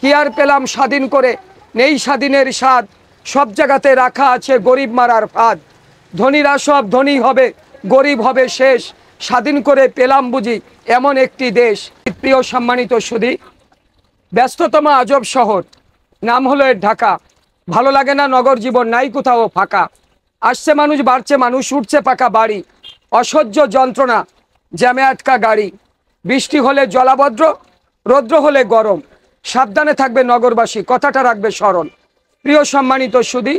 কি আর পেলাম স্বাধীন করে নেই স্বাধীনের স্বাদ সব জায়গাতে রাখা আছে গরিব মারার ফাঁদ ধনীরা সব ধনী হবে গরিব হবে শেষ স্বাধীন করে পেলাম বুঝি এমন একটি দেশ প্রিয় সম্মানিত সুদী ব্যস্ততম আজব শহর নাম হলো এর ঢাকা ভালো লাগে না নগর জীবন নাই কোথাও ফাঁকা আসছে মানুষ বাড়ছে মানুষ উঠছে পাকা বাড়ি অসহ্য যন্ত্রণা জ্যামে আটকা গাড়ি বৃষ্টি হলে জলাবদ্র রৌদ্র হলে গরম সাবধানে থাকবে নগরবাসী কথাটা রাখবে স্মরণ প্রিয় সম্মানিত সুদী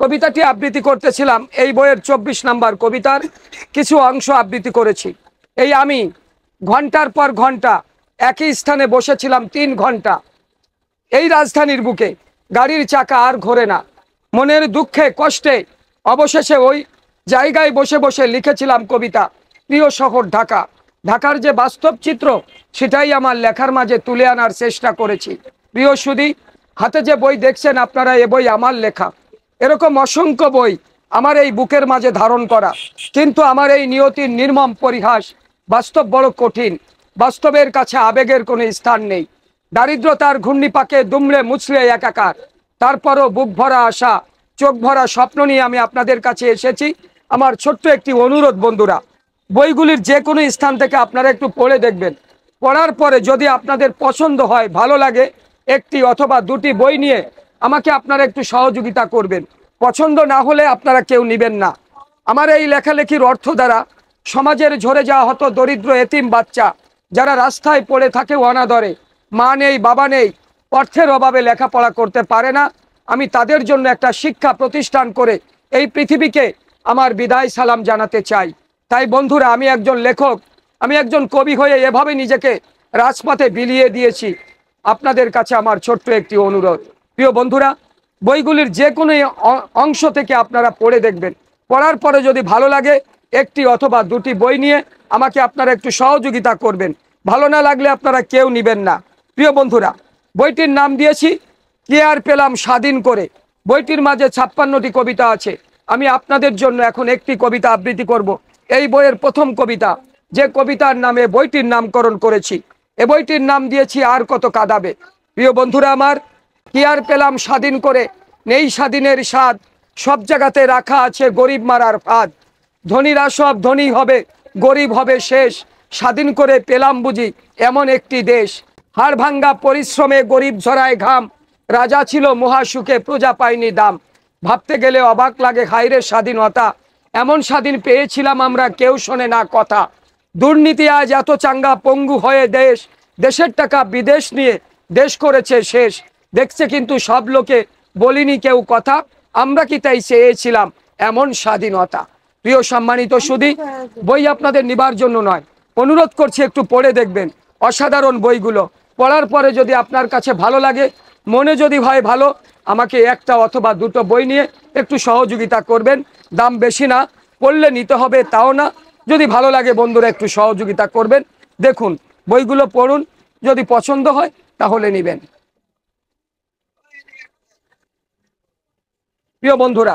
কবিতাটি আবৃত্তি করতেছিলাম এই বইয়ের ২৪ নাম্বার কবিতার কিছু অংশ আবৃত্তি করেছি এই আমি ঘন্টার পর ঘন্টা একই স্থানে বসেছিলাম তিন ঘন্টা এই রাজধানীর বুকে গাড়ির চাকা আর ঘোরে না মনের দুঃখে কষ্টে অবশেষে ওই জায়গায় বসে বসে লিখেছিলাম কবিতা প্রিয় শহর ঢাকা ঢাকার যে বাস্তব চিত্র সেটাই আমার লেখার মাঝে তুলে আনার চেষ্টা করেছি প্রিয় সুদি হাতে যে বই দেখছেন আপনারা এ বই আমার লেখা এরকম অসংখ্য বই আমার এই বুকের মাঝে ধারণ করা কিন্তু আমার এই নিয়তির নির্মম পরিহাস বাস্তব বড় কঠিন বাস্তবের কাছে আবেগের কোনো স্থান নেই দারিদ্রতার ঘূর্ণিপাকে দুমড়ে মুছলে একাকার তারপরও বুক ভরা আশা চোখ ভরা স্বপ্ন নিয়ে আমি আপনাদের কাছে এসেছি আমার ছোট্ট একটি অনুরোধ বন্ধুরা বইগুলির যে কোনো স্থান থেকে আপনারা একটু পড়ে দেখবেন পড়ার পরে যদি আপনাদের পছন্দ হয় ভালো লাগে একটি অথবা দুটি বই নিয়ে আমাকে আপনারা একটু সহযোগিতা করবেন পছন্দ না হলে আপনারা কেউ নেবেন না আমার এই লেখালেখির অর্থ দ্বারা সমাজের ঝরে যাওয়া হতো দরিদ্র এতিম বাচ্চা যারা রাস্তায় পড়ে থাকে অনাদরে মা নেই বাবা নেই অর্থের অভাবে লেখাপড়া করতে পারে না আমি তাদের জন্য একটা শিক্ষা প্রতিষ্ঠান করে এই পৃথিবীকে আমার বিদায় সালাম জানাতে চাই তাই বন্ধুরা আমি একজন লেখক আমি একজন কবি হয়ে এভাবে নিজেকে রাজপথে বিলিয়ে দিয়েছি আপনাদের কাছে আমার ছোট্ট একটি অনুরোধ প্রিয় বন্ধুরা বইগুলির যে কোনো অংশ থেকে আপনারা পড়ে দেখবেন পড়ার পরে যদি ভালো লাগে একটি অথবা দুটি বই নিয়ে আমাকে আপনারা একটু সহযোগিতা করবেন ভালো না লাগলে আপনারা কেউ নিবেন না প্রিয় বন্ধুরা বইটির নাম দিয়েছি কে আর পেলাম স্বাধীন করে বইটির মাঝে ছাপ্পান্নটি কবিতা আছে আমি আপনাদের জন্য এখন একটি কবিতা আবৃত্তি করব এই বইয়ের প্রথম কবিতা যে কবিতার নামে বইটির নামকরণ করেছি এ বইটির নাম দিয়েছি আর কত কাদাবে প্রিয় বন্ধুরা আমার কি আর পেলাম স্বাধীন করে নেই স্বাধীনের স্বাদ সব জায়গাতে রাখা আছে গরিব মারার ফাঁদ ধনীরা সব ধনী হবে গরিব হবে শেষ স্বাধীন করে পেলাম বুঝি এমন একটি দেশ হাড় ভাঙ্গা পরিশ্রমে গরিব ঝরায় ঘাম রাজা ছিল মহাসুখে প্রজা পায়নি দাম ভাবতে গেলে অবাক লাগে হাইরে স্বাধীনতা এমন স্বাধীন পেয়েছিলাম আমরা কেউ শোনে না কথা দুর্নীতি আজ এত চাঙ্গা পঙ্গু হয়ে দেশ দেশের টাকা বিদেশ নিয়ে দেশ করেছে শেষ দেখছে কিন্তু সব লোকে বলিনি কেউ কথা আমরা কি তাই চেয়েছিলাম এমন স্বাধীনতা প্রিয় সম্মানিত শুধু বই আপনাদের নিবার জন্য নয় অনুরোধ করছি একটু পড়ে দেখবেন অসাধারণ বইগুলো পড়ার পরে যদি আপনার কাছে ভালো লাগে মনে যদি হয় ভালো আমাকে একটা অথবা দুটো বই নিয়ে একটু সহযোগিতা করবেন দাম বেশি না পড়লে নিতে হবে তাও না যদি ভালো লাগে বন্ধুরা একটু সহযোগিতা করবেন দেখুন বইগুলো পড়ুন যদি পছন্দ হয় তাহলে নেবেন প্রিয় বন্ধুরা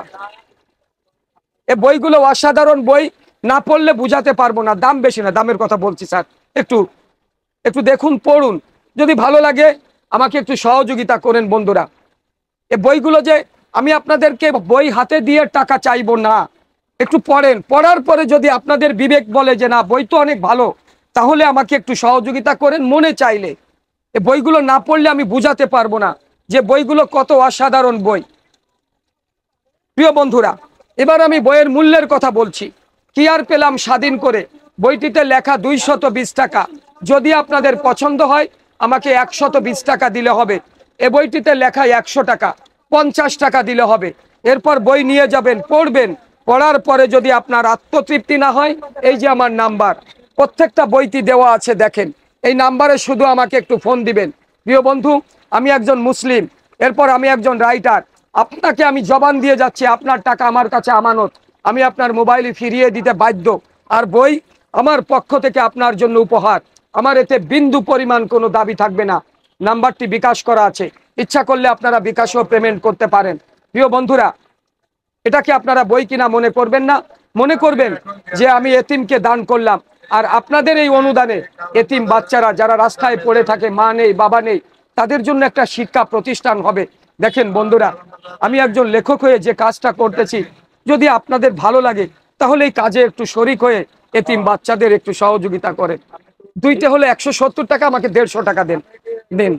এ বইগুলো অসাধারণ বই না পড়লে বুঝাতে পারবো না দাম বেশি না দামের কথা বলছি স্যার একটু একটু দেখুন পড়ুন যদি ভালো লাগে আমাকে একটু সহযোগিতা করেন বন্ধুরা এ বইগুলো যে আমি আপনাদেরকে বই হাতে দিয়ে টাকা চাইবো না একটু পড়েন পড়ার পরে যদি আপনাদের বিবেক বলে যে না বই তো অনেক ভালো তাহলে আমাকে একটু সহযোগিতা করেন মনে চাইলে এ বইগুলো না পড়লে আমি বুঝাতে পারবো না যে বইগুলো কত অসাধারণ বই প্রিয় বন্ধুরা এবার আমি বইয়ের মূল্যের কথা বলছি কি আর পেলাম স্বাধীন করে বইটিতে লেখা দুইশত বিশ টাকা যদি আপনাদের পছন্দ হয় আমাকে একশত বিশ টাকা দিলে হবে এ বইটিতে লেখা একশো টাকা পঞ্চাশ টাকা দিলে হবে এরপর বই নিয়ে যাবেন পড়বেন পড়ার পরে যদি আপনার আত্মতৃপ্তি না হয় এই যে আমার নাম্বার প্রত্যেকটা বইটি দেওয়া আছে দেখেন এই নাম্বারে শুধু আমাকে একটু ফোন দিবেন প্রিয় বন্ধু আমি একজন মুসলিম এরপর আমি একজন রাইটার আপনাকে আমি জবান দিয়ে যাচ্ছি আপনার টাকা আমার কাছে আমানত আমি আপনার মোবাইলে ফিরিয়ে দিতে বাধ্য আর বই আমার পক্ষ থেকে আপনার জন্য উপহার আমার এতে বিন্দু পরিমাণ কোনো দাবি থাকবে না নাম্বারটি বিকাশ করা আছে ইচ্ছা করলে আপনারা বিকাশও পেমেন্ট করতে পারেন প্রিয় বন্ধুরা এটাকে আপনারা বই কিনা মনে করবেন না মনে করবেন যে আমি এতিমকে দান করলাম আর আপনাদের এই অনুদানে এতিম বাচ্চারা যারা রাস্তায় পড়ে থাকে মা নেই বাবা নেই তাদের জন্য একটা শিক্ষা প্রতিষ্ঠান হবে দেখেন বন্ধুরা আমি একজন লেখক হয়ে যে কাজটা করতেছি যদি আপনাদের ভালো লাগে তাহলে এই কাজে একটু শরিক হয়ে এতিম বাচ্চাদের একটু সহযোগিতা করে দুইটা হলে একশো টাকা আমাকে দেড়শো টাকা দেন দেন